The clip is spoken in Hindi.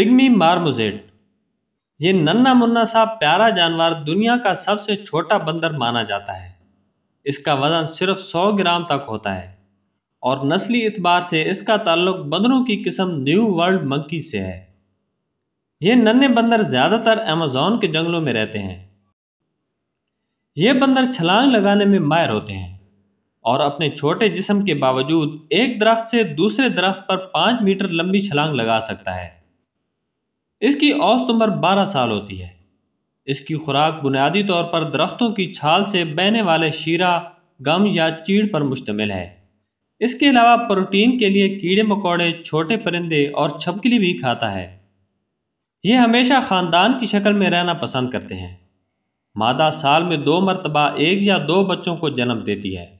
पिग्मी मार्मोजेट ये नन्ना मुन्ना सा प्यारा जानवर दुनिया का सबसे छोटा बंदर माना जाता है इसका वज़न सिर्फ 100 ग्राम तक होता है और नस्ली इतबार से इसका ताल्लुक बंदरों की किस्म न्यू वर्ल्ड मंकी से है ये नन्हे बंदर ज़्यादातर अमेजोन के जंगलों में रहते हैं ये बंदर छलांग लगाने में मायर होते हैं और अपने छोटे जिस्म के बावजूद एक दरख्त से दूसरे दरख्त पर पाँच मीटर लंबी छलांग लगा सकता है इसकी औसत उम्र 12 साल होती है इसकी खुराक बुनियादी तौर पर दरख्तों की छाल से बहने वाले शीरा गम या चीड़ पर मुश्तमिल है इसके अलावा प्रोटीन के लिए कीड़े मकोड़े छोटे परिंदे और छपकली भी खाता है ये हमेशा ख़ानदान की शक्ल में रहना पसंद करते हैं मादा साल में दो मरतबा एक या दो बच्चों को जन्म देती है